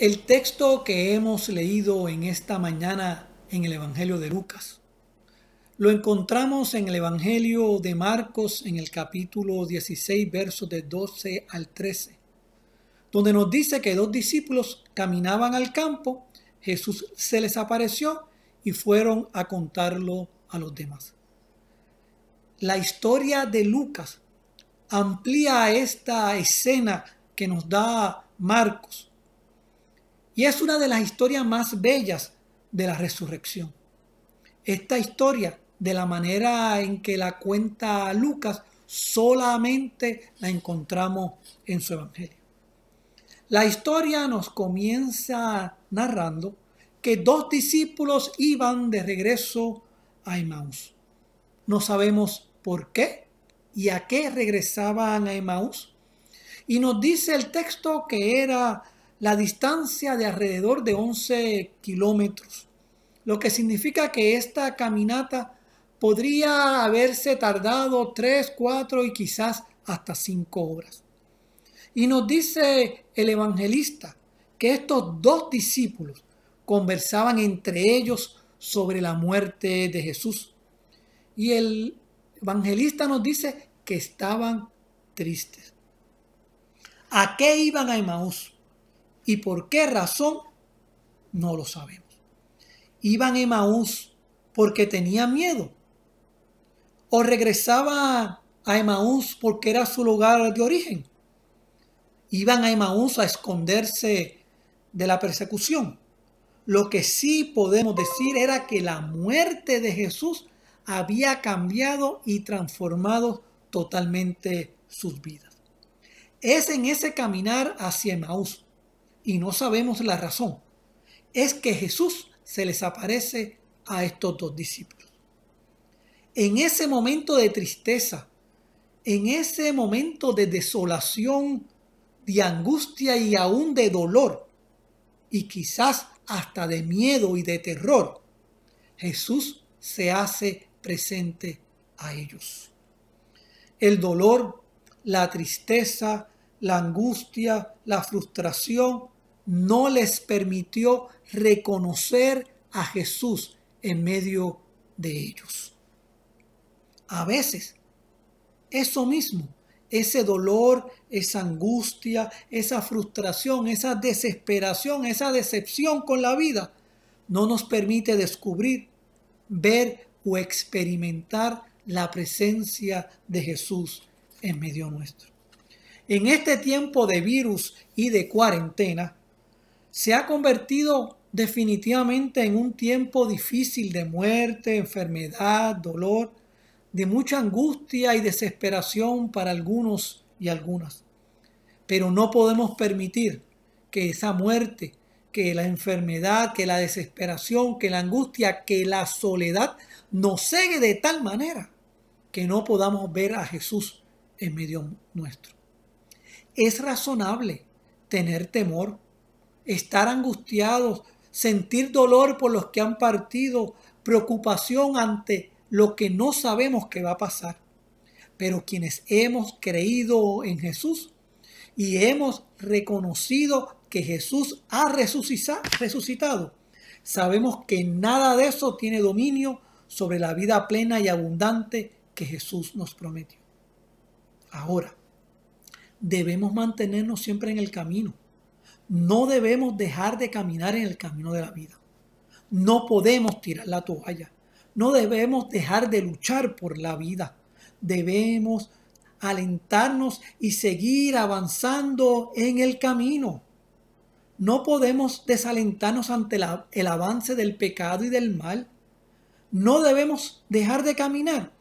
El texto que hemos leído en esta mañana en el Evangelio de Lucas lo encontramos en el Evangelio de Marcos en el capítulo 16 versos de 12 al 13, donde nos dice que dos discípulos caminaban al campo, Jesús se les apareció y fueron a contarlo a los demás. La historia de Lucas amplía esta escena que nos da Marcos y es una de las historias más bellas de la resurrección. Esta historia, de la manera en que la cuenta Lucas, solamente la encontramos en su Evangelio. La historia nos comienza narrando que dos discípulos iban de regreso a Emmaus. No sabemos por qué y a qué regresaban a Emmaus. Y nos dice el texto que era la distancia de alrededor de 11 kilómetros, lo que significa que esta caminata podría haberse tardado 3, 4 y quizás hasta 5 horas. Y nos dice el evangelista que estos dos discípulos conversaban entre ellos sobre la muerte de Jesús. Y el evangelista nos dice que estaban tristes. ¿A qué iban a Emaús? ¿Y por qué razón? No lo sabemos. Iban a Emaús porque tenía miedo. O regresaba a Emaús porque era su lugar de origen. Iban a Emaús a esconderse de la persecución. Lo que sí podemos decir era que la muerte de Jesús había cambiado y transformado totalmente sus vidas. Es en ese caminar hacia Emaús y no sabemos la razón, es que Jesús se les aparece a estos dos discípulos. En ese momento de tristeza, en ese momento de desolación, de angustia y aún de dolor, y quizás hasta de miedo y de terror, Jesús se hace presente a ellos. El dolor, la tristeza, la angustia, la frustración no les permitió reconocer a Jesús en medio de ellos. A veces, eso mismo, ese dolor, esa angustia, esa frustración, esa desesperación, esa decepción con la vida, no nos permite descubrir, ver o experimentar la presencia de Jesús en medio nuestro. En este tiempo de virus y de cuarentena, se ha convertido definitivamente en un tiempo difícil de muerte, enfermedad, dolor, de mucha angustia y desesperación para algunos y algunas. Pero no podemos permitir que esa muerte, que la enfermedad, que la desesperación, que la angustia, que la soledad nos cegue de tal manera que no podamos ver a Jesús en medio nuestro. Es razonable tener temor estar angustiados, sentir dolor por los que han partido, preocupación ante lo que no sabemos que va a pasar. Pero quienes hemos creído en Jesús y hemos reconocido que Jesús ha resucitado, sabemos que nada de eso tiene dominio sobre la vida plena y abundante que Jesús nos prometió. Ahora, debemos mantenernos siempre en el camino, no debemos dejar de caminar en el camino de la vida. No podemos tirar la toalla. No debemos dejar de luchar por la vida. Debemos alentarnos y seguir avanzando en el camino. No podemos desalentarnos ante el avance del pecado y del mal. No debemos dejar de caminar,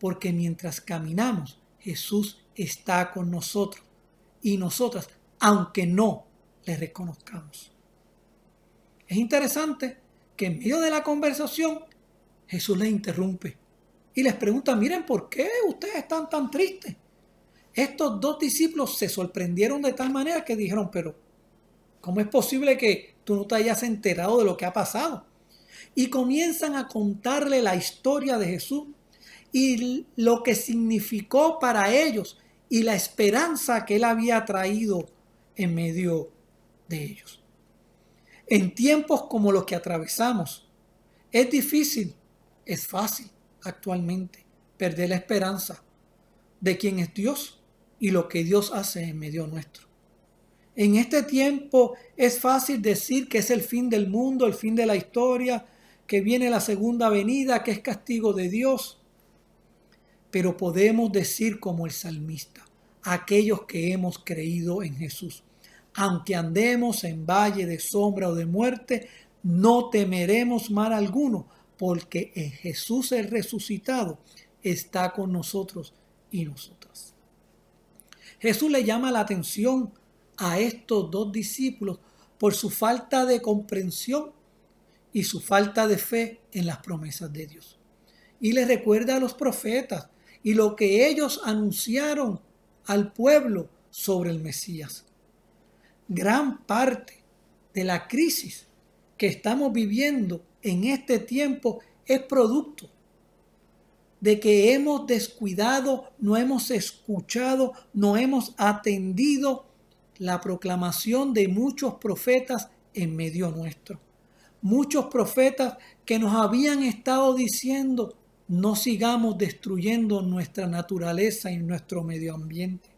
porque mientras caminamos, Jesús está con nosotros y nosotras, aunque no le reconozcamos. Es interesante que en medio de la conversación Jesús les interrumpe y les pregunta, miren, ¿por qué ustedes están tan tristes? Estos dos discípulos se sorprendieron de tal manera que dijeron, pero ¿cómo es posible que tú no te hayas enterado de lo que ha pasado? Y comienzan a contarle la historia de Jesús y lo que significó para ellos y la esperanza que él había traído en medio de ellos. En tiempos como los que atravesamos, es difícil, es fácil actualmente perder la esperanza de quién es Dios y lo que Dios hace en medio nuestro. En este tiempo es fácil decir que es el fin del mundo, el fin de la historia, que viene la segunda venida, que es castigo de Dios. Pero podemos decir como el salmista, aquellos que hemos creído en Jesús, aunque andemos en valle de sombra o de muerte, no temeremos mal alguno, porque en Jesús el resucitado está con nosotros y nosotras. Jesús le llama la atención a estos dos discípulos por su falta de comprensión y su falta de fe en las promesas de Dios. Y les recuerda a los profetas y lo que ellos anunciaron al pueblo sobre el Mesías gran parte de la crisis que estamos viviendo en este tiempo es producto de que hemos descuidado, no hemos escuchado, no hemos atendido la proclamación de muchos profetas en medio nuestro. Muchos profetas que nos habían estado diciendo, no sigamos destruyendo nuestra naturaleza y nuestro medio ambiente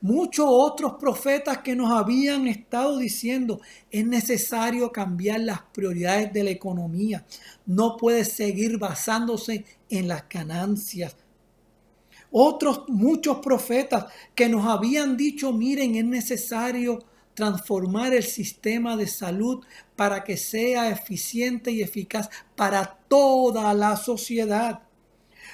muchos otros profetas que nos habían estado diciendo, es necesario cambiar las prioridades de la economía. No puede seguir basándose en las ganancias. Otros muchos profetas que nos habían dicho, miren, es necesario transformar el sistema de salud para que sea eficiente y eficaz para toda la sociedad.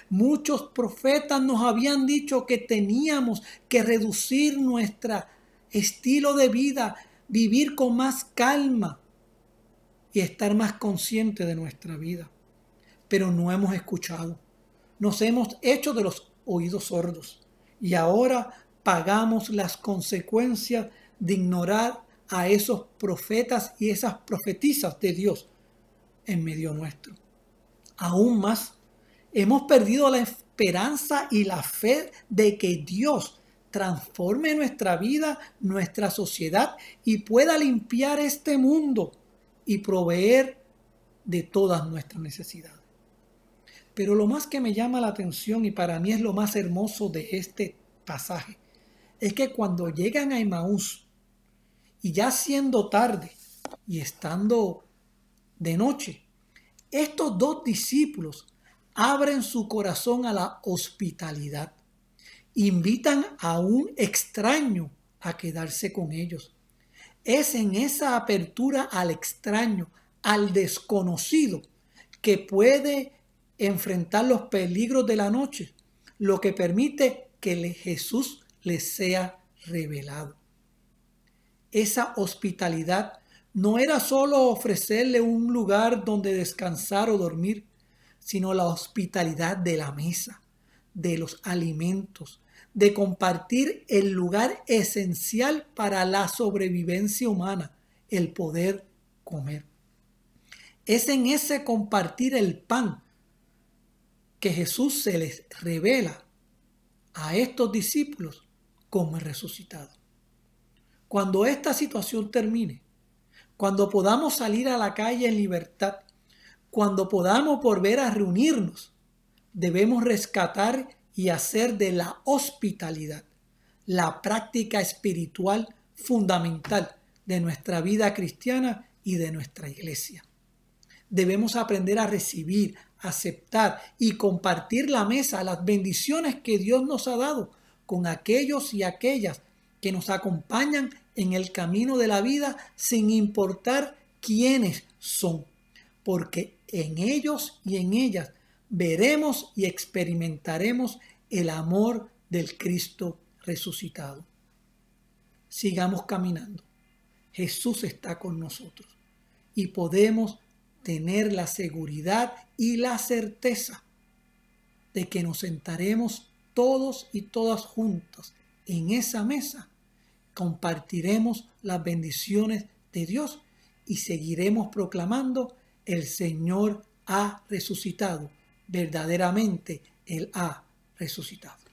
Muchos profetas nos habían dicho que teníamos que reducir nuestro estilo de vida, vivir con más calma y estar más consciente de nuestra vida. Pero no hemos escuchado. Nos hemos hecho de los oídos sordos. Y ahora pagamos las consecuencias de ignorar a esos profetas y esas profetizas de Dios en medio nuestro. Aún más, Hemos perdido la esperanza y la fe de que Dios transforme nuestra vida, nuestra sociedad y pueda limpiar este mundo y proveer de todas nuestras necesidades. Pero lo más que me llama la atención y para mí es lo más hermoso de este pasaje, es que cuando llegan a Emaús y ya siendo tarde y estando de noche, estos dos discípulos abren su corazón a la hospitalidad. Invitan a un extraño a quedarse con ellos. Es en esa apertura al extraño, al desconocido, que puede enfrentar los peligros de la noche, lo que permite que Jesús les sea revelado. Esa hospitalidad no era solo ofrecerle un lugar donde descansar o dormir, sino la hospitalidad de la mesa, de los alimentos, de compartir el lugar esencial para la sobrevivencia humana, el poder comer. Es en ese compartir el pan que Jesús se les revela a estos discípulos como resucitado. Cuando esta situación termine, cuando podamos salir a la calle en libertad, cuando podamos volver a reunirnos, debemos rescatar y hacer de la hospitalidad la práctica espiritual fundamental de nuestra vida cristiana y de nuestra iglesia. Debemos aprender a recibir, aceptar y compartir la mesa, las bendiciones que Dios nos ha dado con aquellos y aquellas que nos acompañan en el camino de la vida sin importar quiénes son, porque en ellos y en ellas veremos y experimentaremos el amor del Cristo resucitado. Sigamos caminando. Jesús está con nosotros y podemos tener la seguridad y la certeza de que nos sentaremos todos y todas juntas en esa mesa. Compartiremos las bendiciones de Dios y seguiremos proclamando el Señor ha resucitado. Verdaderamente Él ha resucitado.